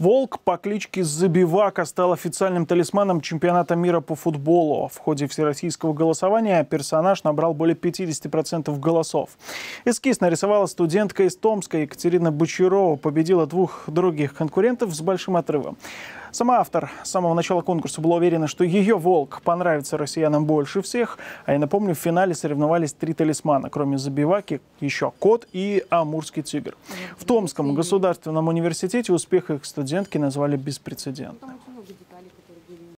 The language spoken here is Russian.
Волк по кличке Забивака стал официальным талисманом чемпионата мира по футболу. В ходе всероссийского голосования персонаж набрал более 50% голосов. Эскиз нарисовала студентка из Томска Екатерина Бочарова, победила двух других конкурентов с большим отрывом. Сама автор с самого начала конкурса была уверена, что ее «Волк» понравится россиянам больше всех. А я напомню, в финале соревновались три талисмана. Кроме Забиваки, еще «Кот» и «Амурский тигр». В Томском государственном университете успех их студентки назвали беспрецедентным.